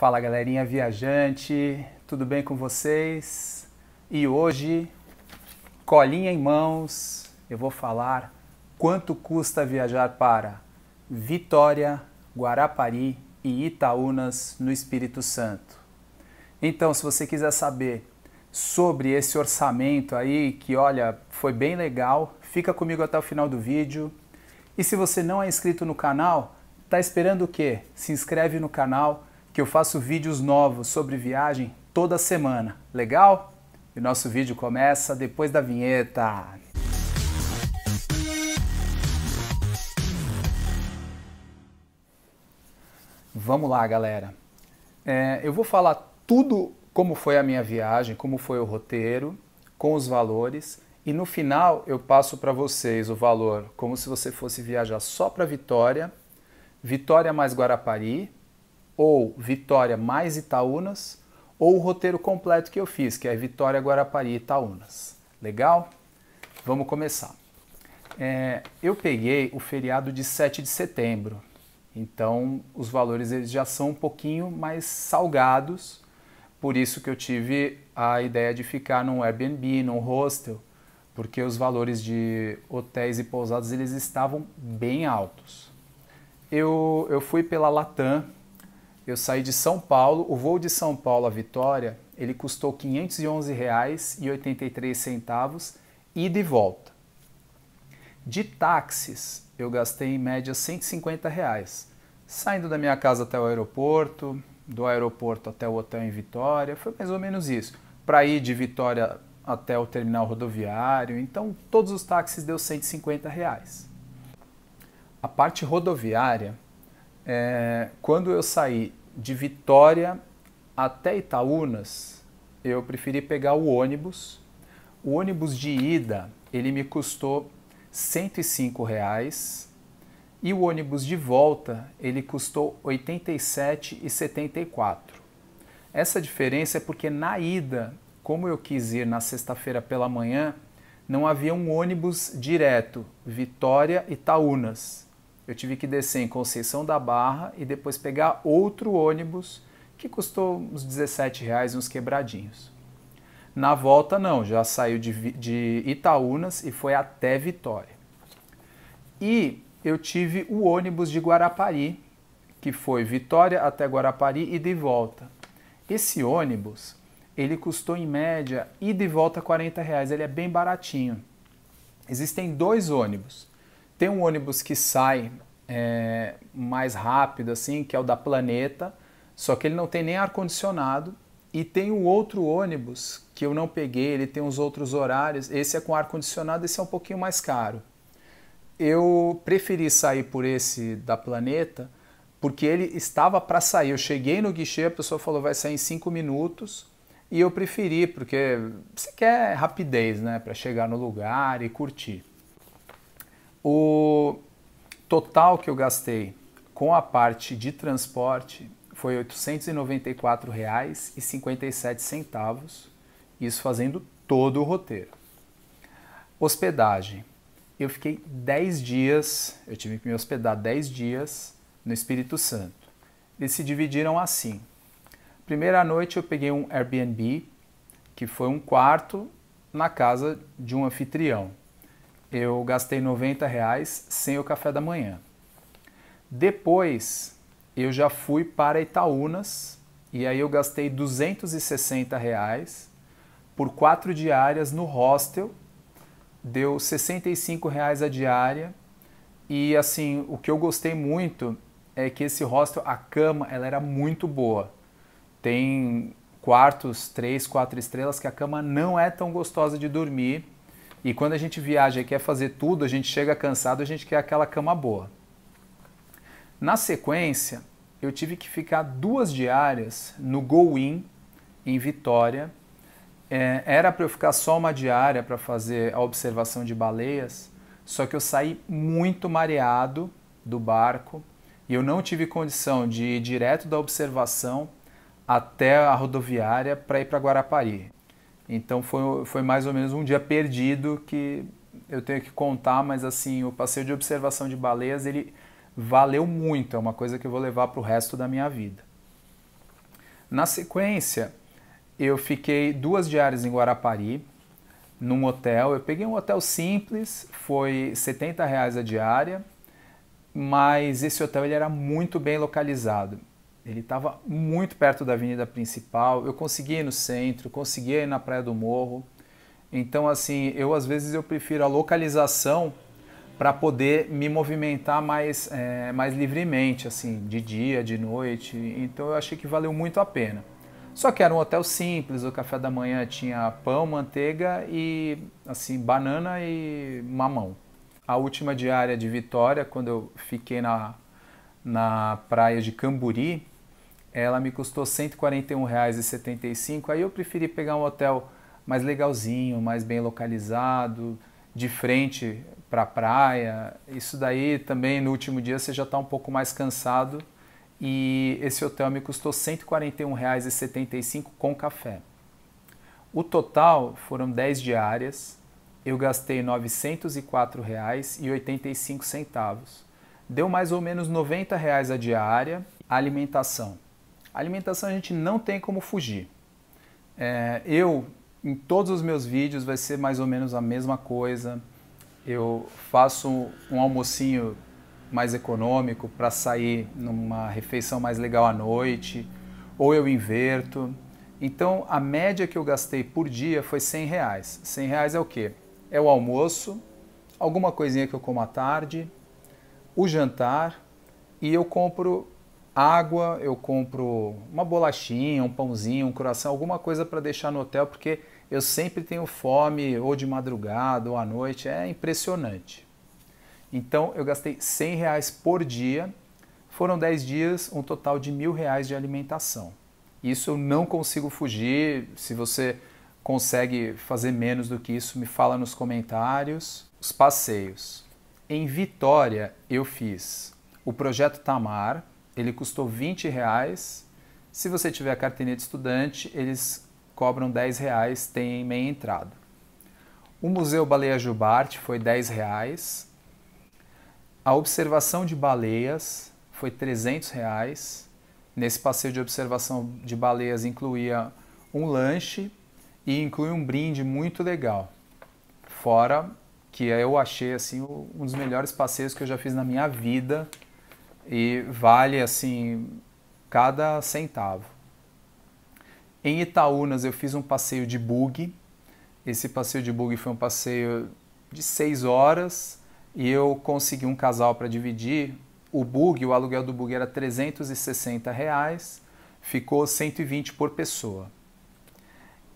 Fala galerinha viajante, tudo bem com vocês? E hoje, colinha em mãos, eu vou falar quanto custa viajar para Vitória, Guarapari e Itaúnas, no Espírito Santo. Então, se você quiser saber sobre esse orçamento aí, que olha, foi bem legal, fica comigo até o final do vídeo. E se você não é inscrito no canal, tá esperando o quê? Se inscreve no canal que eu faço vídeos novos sobre viagem toda semana. Legal? E o nosso vídeo começa depois da vinheta. Vamos lá, galera. É, eu vou falar tudo como foi a minha viagem, como foi o roteiro, com os valores e no final eu passo para vocês o valor como se você fosse viajar só para Vitória, Vitória mais Guarapari ou Vitória mais Itaúnas, ou o roteiro completo que eu fiz, que é Vitória, Guarapari e Itaúnas. Legal? Vamos começar. É, eu peguei o feriado de 7 de setembro, então os valores eles já são um pouquinho mais salgados, por isso que eu tive a ideia de ficar num Airbnb, num hostel, porque os valores de hotéis e pousadas eles estavam bem altos. Eu, eu fui pela Latam, eu saí de São Paulo, o voo de São Paulo a Vitória, ele custou R$ 511,83 ida e volta. De táxis, eu gastei em média R$ 150, reais, saindo da minha casa até o aeroporto, do aeroporto até o hotel em Vitória, foi mais ou menos isso. Para ir de Vitória até o terminal rodoviário, então todos os táxis deu 150 reais. A parte rodoviária, é, quando eu saí de Vitória até Itaúnas, eu preferi pegar o ônibus. O ônibus de ida, ele me custou 105 reais e o ônibus de volta, ele custou R$ 87,74. Essa diferença é porque na ida, como eu quis ir na sexta-feira pela manhã, não havia um ônibus direto Vitória-Itaúnas. Eu tive que descer em Conceição da Barra e depois pegar outro ônibus que custou uns 17 reais, uns quebradinhos. Na volta, não, já saiu de, de Itaúnas e foi até Vitória. E eu tive o ônibus de Guarapari, que foi Vitória até Guarapari e de volta. Esse ônibus, ele custou em média ida e volta 40 reais, ele é bem baratinho. Existem dois ônibus. Tem um ônibus que sai é, mais rápido, assim, que é o da Planeta, só que ele não tem nem ar-condicionado. E tem um outro ônibus que eu não peguei, ele tem uns outros horários. Esse é com ar-condicionado, esse é um pouquinho mais caro. Eu preferi sair por esse da Planeta, porque ele estava para sair. Eu cheguei no guichê, a pessoa falou vai sair em cinco minutos. E eu preferi, porque você quer rapidez, né, para chegar no lugar e curtir. O total que eu gastei com a parte de transporte foi R$ 894,57, isso fazendo todo o roteiro. Hospedagem. Eu fiquei 10 dias, eu tive que me hospedar 10 dias no Espírito Santo. Eles se dividiram assim. Primeira noite eu peguei um Airbnb, que foi um quarto na casa de um anfitrião eu gastei 90 reais sem o café da manhã. Depois eu já fui para Itaúnas e aí eu gastei 260 reais por quatro diárias no hostel, deu 65 reais a diária e assim o que eu gostei muito é que esse hostel a cama ela era muito boa. Tem quartos três, quatro estrelas que a cama não é tão gostosa de dormir e quando a gente viaja e quer fazer tudo, a gente chega cansado, a gente quer aquela cama boa. Na sequência, eu tive que ficar duas diárias no Go In, em Vitória. É, era para eu ficar só uma diária para fazer a observação de baleias, só que eu saí muito mareado do barco e eu não tive condição de ir direto da observação até a rodoviária para ir para Guarapari. Então foi, foi mais ou menos um dia perdido que eu tenho que contar, mas assim, o passeio de observação de baleias, ele valeu muito, é uma coisa que eu vou levar para o resto da minha vida. Na sequência, eu fiquei duas diárias em Guarapari, num hotel. Eu peguei um hotel simples, foi 70 reais a diária, mas esse hotel ele era muito bem localizado. Ele estava muito perto da avenida principal. Eu conseguia ir no centro, conseguia ir na Praia do Morro. Então, assim, eu às vezes eu prefiro a localização para poder me movimentar mais, é, mais livremente, assim, de dia, de noite. Então, eu achei que valeu muito a pena. Só que era um hotel simples, o café da manhã tinha pão, manteiga e, assim, banana e mamão. A última diária de Vitória, quando eu fiquei na, na praia de Camburi, ela me custou R$ 141,75. Aí eu preferi pegar um hotel mais legalzinho, mais bem localizado, de frente para a praia. Isso daí também no último dia você já está um pouco mais cansado. E esse hotel me custou R$ 141,75 com café. O total foram 10 diárias. Eu gastei R$ 904,85. Deu mais ou menos R$ 90 a diária, a alimentação. A alimentação a gente não tem como fugir. É, eu, em todos os meus vídeos, vai ser mais ou menos a mesma coisa. Eu faço um almocinho mais econômico para sair numa refeição mais legal à noite, ou eu inverto. Então, a média que eu gastei por dia foi 100 reais. 100 reais é o quê? É o almoço, alguma coisinha que eu como à tarde, o jantar e eu compro água, eu compro uma bolachinha, um pãozinho, um coração, alguma coisa para deixar no hotel, porque eu sempre tenho fome, ou de madrugada, ou à noite, é impressionante. Então eu gastei 100 reais por dia, foram 10 dias, um total de mil reais de alimentação. Isso eu não consigo fugir, se você consegue fazer menos do que isso, me fala nos comentários. Os passeios. Em Vitória eu fiz o projeto Tamar, ele custou 20 reais. Se você tiver a carteirinha de estudante, eles cobram 10 reais, tem meia entrada. O Museu Baleia Jubarte foi 10 reais. A observação de baleias foi 300 reais. Nesse passeio de observação de baleias incluía um lanche e inclui um brinde muito legal. Fora que eu achei assim um dos melhores passeios que eu já fiz na minha vida e vale assim cada centavo. Em Itaúnas eu fiz um passeio de bug. Esse passeio de bug foi um passeio de seis horas e eu consegui um casal para dividir. O bug, o aluguel do bug era 360 reais, ficou 120 por pessoa.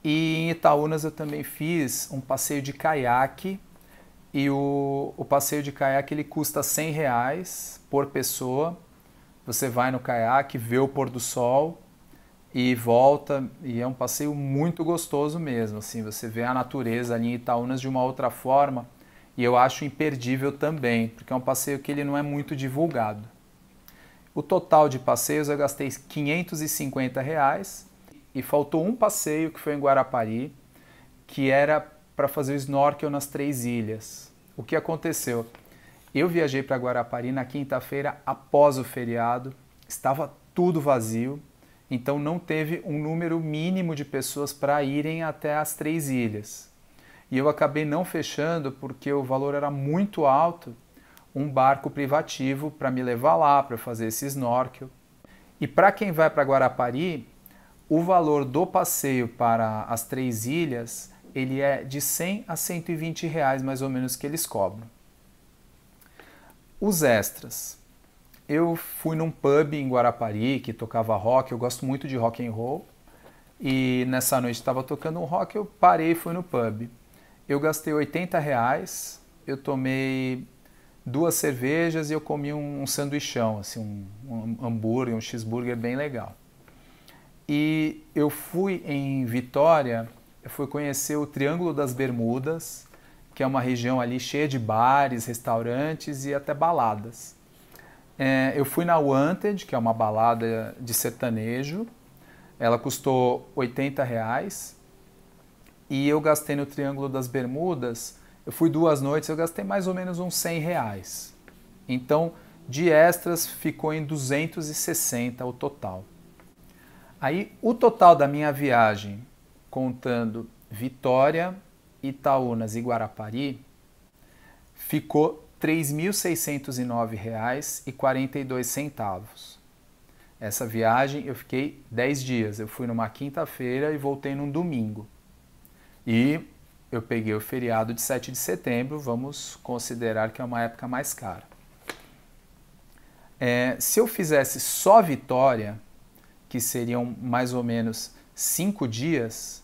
E em Itaúnas eu também fiz um passeio de caiaque e o, o passeio de caiaque ele custa 100 reais por pessoa. Você vai no caiaque, vê o pôr do sol e volta. E é um passeio muito gostoso mesmo. Assim, você vê a natureza ali em Itaúnas de uma outra forma. E eu acho imperdível também, porque é um passeio que ele não é muito divulgado. O total de passeios eu gastei 550 reais e faltou um passeio que foi em Guarapari, que era para fazer o snorkel nas três ilhas. O que aconteceu? Eu viajei para Guarapari na quinta-feira após o feriado, estava tudo vazio, então não teve um número mínimo de pessoas para irem até as três ilhas. E eu acabei não fechando porque o valor era muito alto, um barco privativo para me levar lá para fazer esse snorkel. E para quem vai para Guarapari, o valor do passeio para as três ilhas ele é de 100 a 120 reais mais ou menos que eles cobram. Os extras. Eu fui num pub em Guarapari que tocava rock, eu gosto muito de rock and roll. E nessa noite estava tocando um rock, eu parei e fui no pub. Eu gastei 80 reais, eu tomei duas cervejas e eu comi um, um sanduichão, assim, um, um hambúrguer, um cheeseburger bem legal. E eu fui em Vitória fui conhecer o Triângulo das Bermudas, que é uma região ali cheia de bares, restaurantes e até baladas. É, eu fui na Wanted, que é uma balada de sertanejo. Ela custou 80 reais. E eu gastei no Triângulo das Bermudas. Eu fui duas noites, eu gastei mais ou menos uns 100 reais. Então, de extras, ficou em 260 o total. Aí, o total da minha viagem contando Vitória, Itaúnas e Guarapari, ficou R$ 3.609,42. Essa viagem eu fiquei 10 dias. Eu fui numa quinta-feira e voltei num domingo. E eu peguei o feriado de 7 de setembro, vamos considerar que é uma época mais cara. É, se eu fizesse só Vitória, que seriam mais ou menos 5 dias,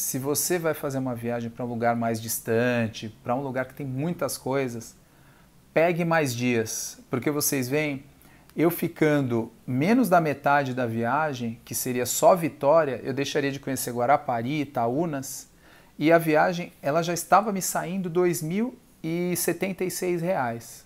se você vai fazer uma viagem para um lugar mais distante, para um lugar que tem muitas coisas, pegue mais dias, porque vocês veem, eu ficando menos da metade da viagem, que seria só Vitória, eu deixaria de conhecer Guarapari, Itaúnas, e a viagem ela já estava me saindo R$ 2.076.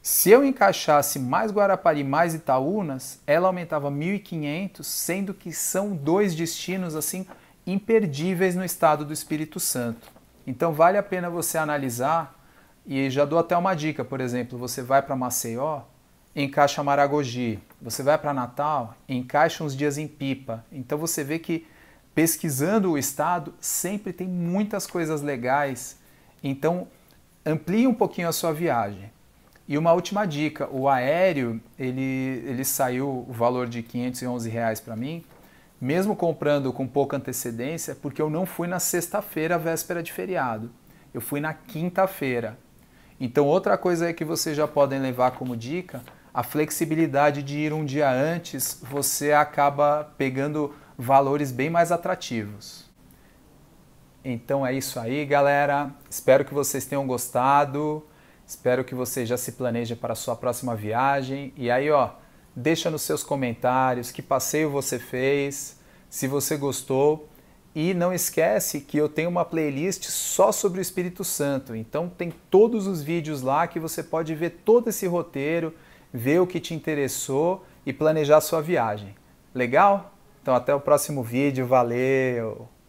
Se eu encaixasse mais Guarapari mais Itaúnas, ela aumentava 1.500, sendo que são dois destinos assim imperdíveis no estado do Espírito Santo. Então vale a pena você analisar, e já dou até uma dica, por exemplo, você vai para Maceió, encaixa Maragogi, você vai para Natal, encaixa uns dias em Pipa. Então você vê que pesquisando o estado sempre tem muitas coisas legais. Então amplie um pouquinho a sua viagem. E uma última dica, o aéreo, ele, ele saiu o valor de R$ 511 para mim, mesmo comprando com pouca antecedência, porque eu não fui na sexta-feira, véspera de feriado. Eu fui na quinta-feira. Então, outra coisa é que vocês já podem levar como dica, a flexibilidade de ir um dia antes, você acaba pegando valores bem mais atrativos. Então é isso aí, galera. Espero que vocês tenham gostado. Espero que você já se planeje para a sua próxima viagem. E aí, ó, deixa nos seus comentários que passeio você fez, se você gostou. E não esquece que eu tenho uma playlist só sobre o Espírito Santo. Então tem todos os vídeos lá que você pode ver todo esse roteiro, ver o que te interessou e planejar sua viagem. Legal? Então até o próximo vídeo, valeu!